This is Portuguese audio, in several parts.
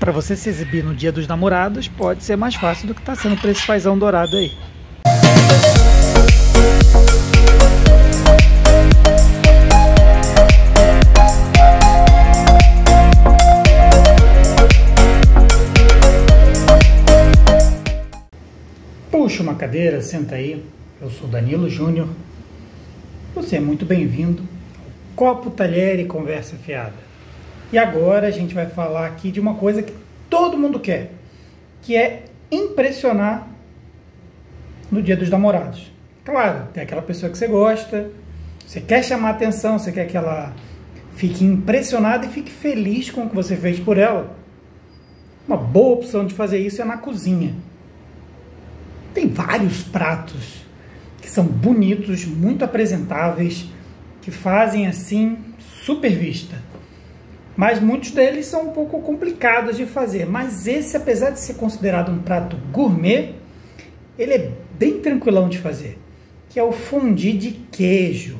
Para você se exibir no Dia dos Namorados, pode ser mais fácil do que está sendo para esse paizão dourado aí. Puxa uma cadeira, senta aí. Eu sou Danilo Júnior. Você é muito bem-vindo ao Copo, Talher e Conversa Fiada. E agora a gente vai falar aqui de uma coisa que todo mundo quer, que é impressionar no Dia dos Namorados. Claro, tem aquela pessoa que você gosta, você quer chamar atenção, você quer que ela fique impressionada e fique feliz com o que você fez por ela. Uma boa opção de fazer isso é na cozinha. Tem vários pratos que são bonitos, muito apresentáveis, que fazem assim super vista mas muitos deles são um pouco complicados de fazer. Mas esse, apesar de ser considerado um prato gourmet, ele é bem tranquilão de fazer, que é o fondue de queijo.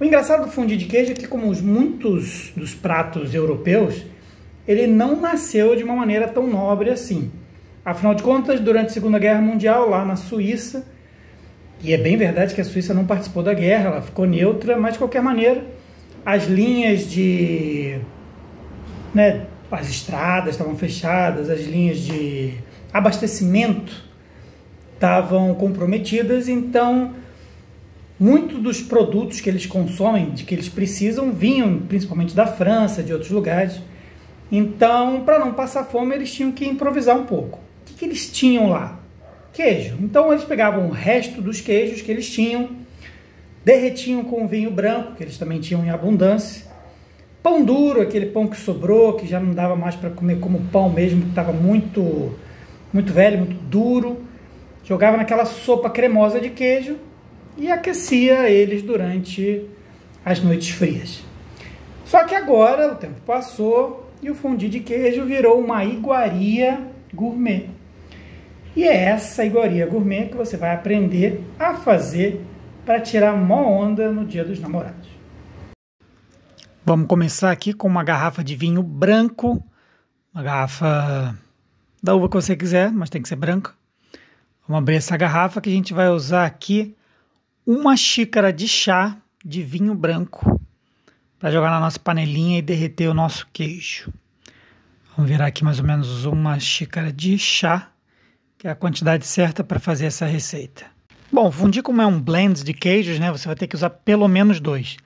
O engraçado do fondue de queijo é que, como muitos dos pratos europeus, ele não nasceu de uma maneira tão nobre assim. Afinal de contas, durante a Segunda Guerra Mundial, lá na Suíça, e é bem verdade que a Suíça não participou da guerra, ela ficou neutra, mas de qualquer maneira, as linhas de né, as estradas estavam fechadas, as linhas de abastecimento estavam comprometidas, então muito dos produtos que eles consomem, de que eles precisam, vinham principalmente da França, de outros lugares. Então, para não passar fome, eles tinham que improvisar um pouco. O que, que eles tinham lá? Queijo. Então, eles pegavam o resto dos queijos que eles tinham, derretiam com vinho branco, que eles também tinham em abundância, pão duro, aquele pão que sobrou, que já não dava mais para comer como pão mesmo, que estava muito, muito velho, muito duro. Jogava naquela sopa cremosa de queijo e aquecia eles durante as noites frias. Só que agora o tempo passou e o fundi de queijo virou uma iguaria gourmet. E é essa iguaria gourmet que você vai aprender a fazer para tirar mó onda no dia dos namorados. Vamos começar aqui com uma garrafa de vinho branco, uma garrafa da uva que você quiser, mas tem que ser branca. Vamos abrir essa garrafa que a gente vai usar aqui uma xícara de chá de vinho branco para jogar na nossa panelinha e derreter o nosso queijo. Vamos virar aqui mais ou menos uma xícara de chá, que é a quantidade certa para fazer essa receita. Bom, fundir como é um blend de queijos, né? Você vai ter que usar pelo menos dois.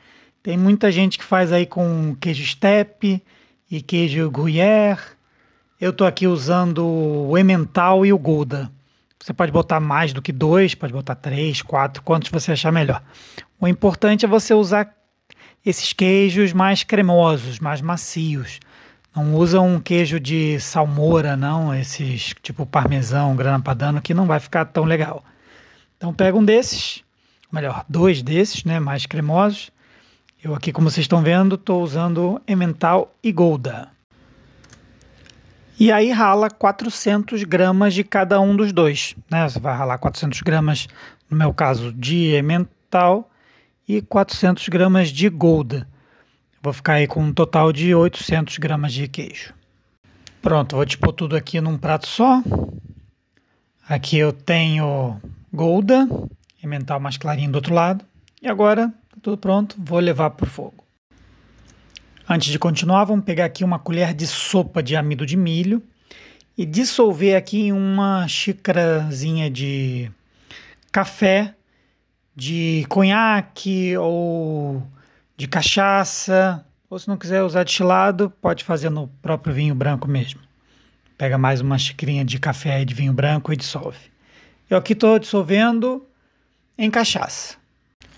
Tem muita gente que faz aí com queijo step e queijo gruyère. Eu estou aqui usando o emmental e o gouda. Você pode botar mais do que dois, pode botar três, quatro, quantos você achar melhor. O importante é você usar esses queijos mais cremosos, mais macios. Não usa um queijo de salmoura, não, esses tipo parmesão, grana padano, que não vai ficar tão legal. Então pega um desses, melhor, dois desses, né, mais cremosos, eu aqui, como vocês estão vendo, estou usando Emmental e Golda. E aí rala 400 gramas de cada um dos dois. Né? Você vai ralar 400 gramas, no meu caso, de Emmental e 400 gramas de Golda. Vou ficar aí com um total de 800 gramas de queijo. Pronto, vou pôr tudo aqui num prato só. Aqui eu tenho Golda, Emmental mais clarinho do outro lado. E agora tudo pronto, vou levar para o fogo. Antes de continuar, vamos pegar aqui uma colher de sopa de amido de milho e dissolver aqui em uma xícarazinha de café, de conhaque ou de cachaça, ou se não quiser usar destilado, pode fazer no próprio vinho branco mesmo. Pega mais uma xicrinha de café e de vinho branco e dissolve. Eu aqui estou dissolvendo em cachaça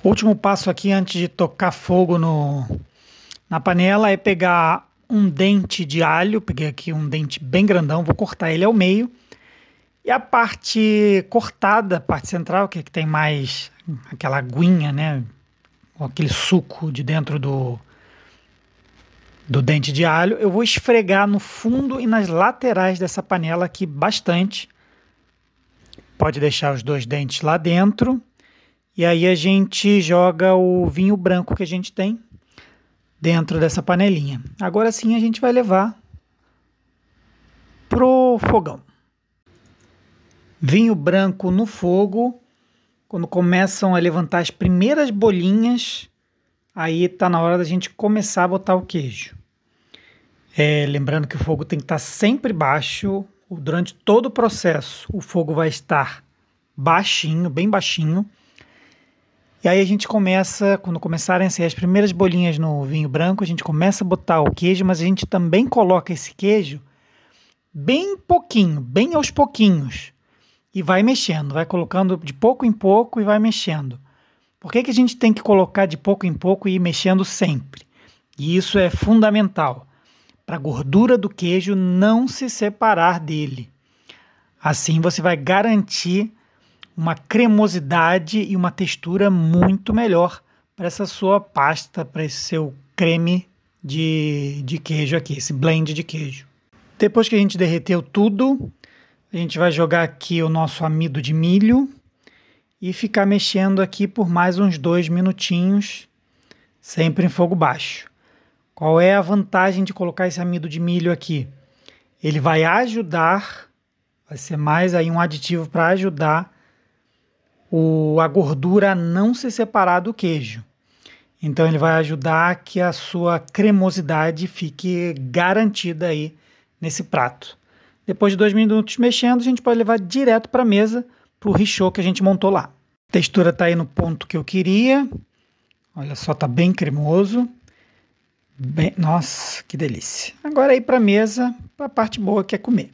último passo aqui antes de tocar fogo no, na panela é pegar um dente de alho, peguei aqui um dente bem grandão, vou cortar ele ao meio. E a parte cortada, a parte central, que é que tem mais aquela aguinha, né? Ou aquele suco de dentro do, do dente de alho, eu vou esfregar no fundo e nas laterais dessa panela aqui bastante. Pode deixar os dois dentes lá dentro e aí a gente joga o vinho branco que a gente tem dentro dessa panelinha. Agora sim a gente vai levar pro fogão. Vinho branco no fogo, quando começam a levantar as primeiras bolinhas, aí tá na hora da gente começar a botar o queijo. É, lembrando que o fogo tem que estar tá sempre baixo durante todo o processo. O fogo vai estar baixinho, bem baixinho, e aí a gente começa, quando começarem a ser as primeiras bolinhas no vinho branco, a gente começa a botar o queijo, mas a gente também coloca esse queijo bem pouquinho, bem aos pouquinhos. E vai mexendo, vai colocando de pouco em pouco e vai mexendo. Por que, que a gente tem que colocar de pouco em pouco e ir mexendo sempre? E isso é fundamental para a gordura do queijo não se separar dele. Assim você vai garantir uma cremosidade e uma textura muito melhor para essa sua pasta, para esse seu creme de, de queijo aqui, esse blend de queijo. Depois que a gente derreteu tudo, a gente vai jogar aqui o nosso amido de milho e ficar mexendo aqui por mais uns dois minutinhos, sempre em fogo baixo. Qual é a vantagem de colocar esse amido de milho aqui? Ele vai ajudar, vai ser mais aí um aditivo para ajudar o, a gordura não se separar do queijo. Então ele vai ajudar que a sua cremosidade fique garantida aí nesse prato. Depois de dois minutos mexendo, a gente pode levar direto para a mesa para o richô que a gente montou lá. A textura está aí no ponto que eu queria. Olha só, tá bem cremoso. Bem, nossa, que delícia. Agora aí para mesa, para a parte boa que é comer.